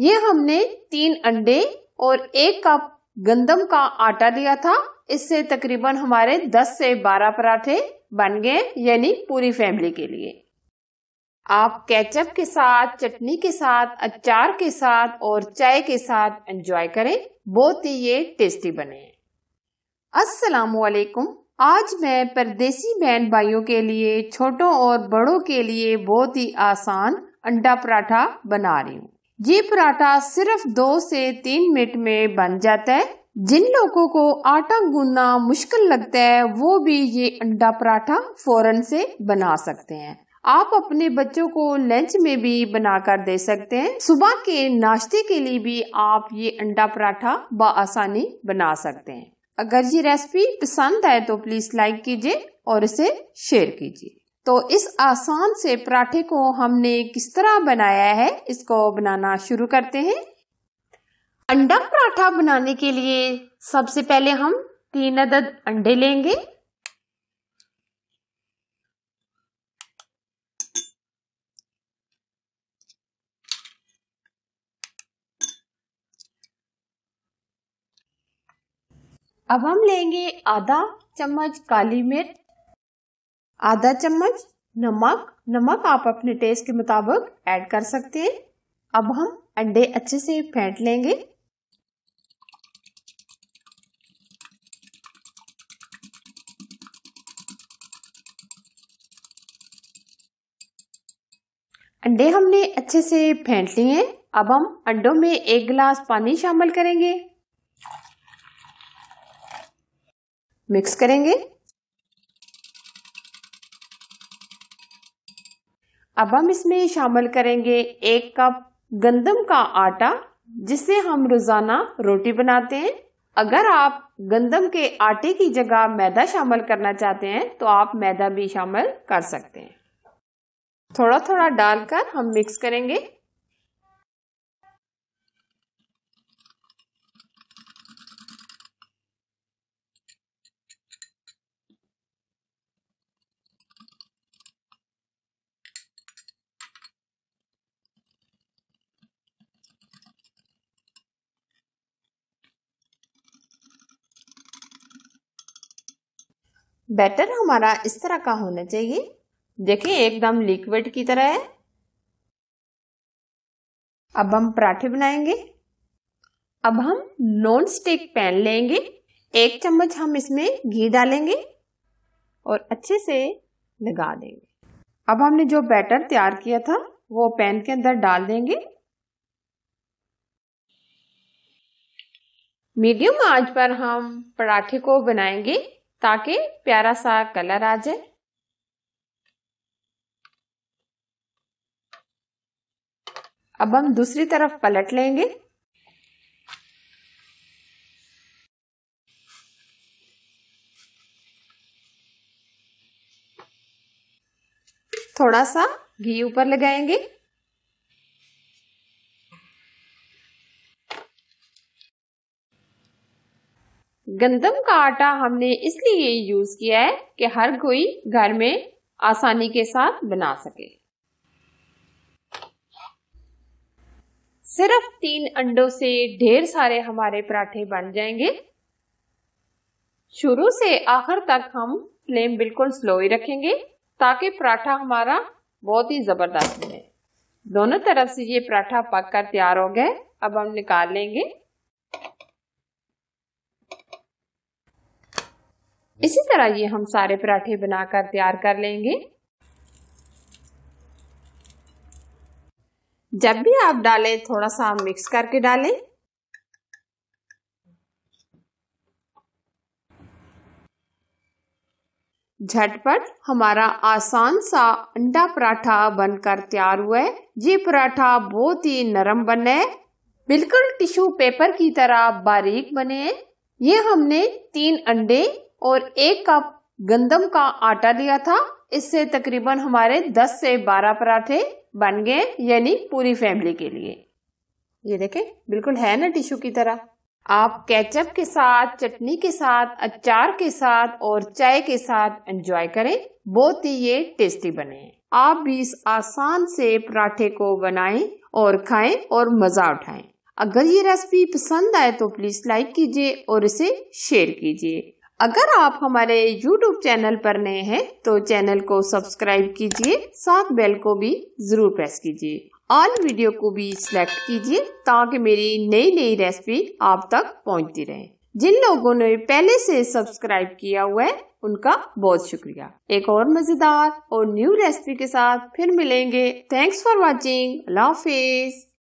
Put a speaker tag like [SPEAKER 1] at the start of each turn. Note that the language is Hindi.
[SPEAKER 1] ये हमने तीन अंडे और एक कप गंदम का आटा लिया था इससे तकरीबन हमारे 10 से 12 पराठे बन गए यानी पूरी फैमिली के लिए आप केचप के साथ चटनी के साथ अचार के साथ और चाय के साथ एंजॉय करें बहुत ही ये टेस्टी बने अस्सलाम वालेकुम आज मैं परदेसी बहन भाइयों के लिए छोटों और बड़ों के लिए बहुत ही आसान अंडा पराठा बना रही हूँ ये पराठा सिर्फ दो से तीन मिनट में बन जाता है जिन लोगों को आटा गूंदना मुश्किल लगता है वो भी ये अंडा पराठा फौरन से बना सकते हैं आप अपने बच्चों को लंच में भी बनाकर दे सकते हैं सुबह के नाश्ते के लिए भी आप ये अंडा पराठा आसानी बना सकते हैं अगर ये रेसिपी पसंद आए तो प्लीज लाइक कीजिए और इसे शेयर कीजिए तो इस आसान से पराठे को हमने किस तरह बनाया है इसको बनाना शुरू करते हैं अंडा पराठा बनाने के लिए सबसे पहले हम तीन अदद अंडे लेंगे अब हम लेंगे आधा चम्मच काली मिर्च आधा चम्मच नमक नमक आप अपने टेस्ट के मुताबिक ऐड कर सकते हैं अब हम अंडे अच्छे से फेंट लेंगे अंडे हमने अच्छे से फेंट लिए अब हम अंडों में एक गिलास पानी शामिल करेंगे मिक्स करेंगे अब हम इसमें शामिल करेंगे एक कप गंदम का आटा जिससे हम रोजाना रोटी बनाते हैं अगर आप गंदम के आटे की जगह मैदा शामिल करना चाहते हैं तो आप मैदा भी शामिल कर सकते हैं थोड़ा थोड़ा डालकर हम मिक्स करेंगे बैटर हमारा इस तरह का होना चाहिए देखिए एकदम लिक्विड की तरह है अब हम पराठे बनाएंगे अब हम नॉन स्टिक पैन लेंगे एक चम्मच हम इसमें घी डालेंगे और अच्छे से लगा देंगे अब हमने जो बैटर तैयार किया था वो पैन के अंदर डाल देंगे मीडियम आंच पर हम पराठे को बनाएंगे ताकि प्यारा सा कलर आ जाए अब हम दूसरी तरफ पलट लेंगे थोड़ा सा घी ऊपर लगाएंगे गंदम का आटा हमने इसलिए यूज किया है कि हर कोई घर में आसानी के साथ बना सके सिर्फ तीन अंडों से ढेर सारे हमारे पराठे बन जाएंगे शुरू से आखिर तक हम फ्लेम बिल्कुल स्लो ही रखेंगे ताकि पराठा हमारा बहुत ही ज़बरदस्त बने दोनों तरफ से ये पराठा पक कर तैयार हो गए अब हम निकाल लेंगे इसी तरह ये हम सारे पराठे बनाकर तैयार कर लेंगे जब भी आप डालें थोड़ा सा मिक्स करके डालें झटपट हमारा आसान सा अंडा पराठा बनकर तैयार हुआ है ये पराठा बहुत ही नरम बना है बिल्कुल टिश्यू पेपर की तरह बारीक बने ये हमने तीन अंडे और एक कप गंदम का आटा लिया था इससे तकरीबन हमारे 10 से 12 पराठे बन गए यानी पूरी फैमिली के लिए ये देखें बिल्कुल है ना टिश्यू की तरह आप केचप के साथ चटनी के साथ अचार के साथ और चाय के साथ एंजॉय करें बहुत ही ये टेस्टी बने आप भी इस आसान से पराठे को बनाएं और खाएं और मजा उठाएं अगर ये रेसिपी पसंद आए तो प्लीज लाइक कीजिए और इसे शेयर कीजिए अगर आप हमारे YouTube चैनल पर नए हैं तो चैनल को सब्सक्राइब कीजिए साथ बेल को भी जरूर प्रेस कीजिए ऑल वीडियो को भी सिलेक्ट कीजिए ताकि मेरी नई नई रेसिपी आप तक पहुंचती रहे जिन लोगों ने पहले से सब्सक्राइब किया हुआ है उनका बहुत शुक्रिया एक और मजेदार और न्यू रेसिपी के साथ फिर मिलेंगे थैंक्स फॉर वॉचिंग अल्लाह हाफिज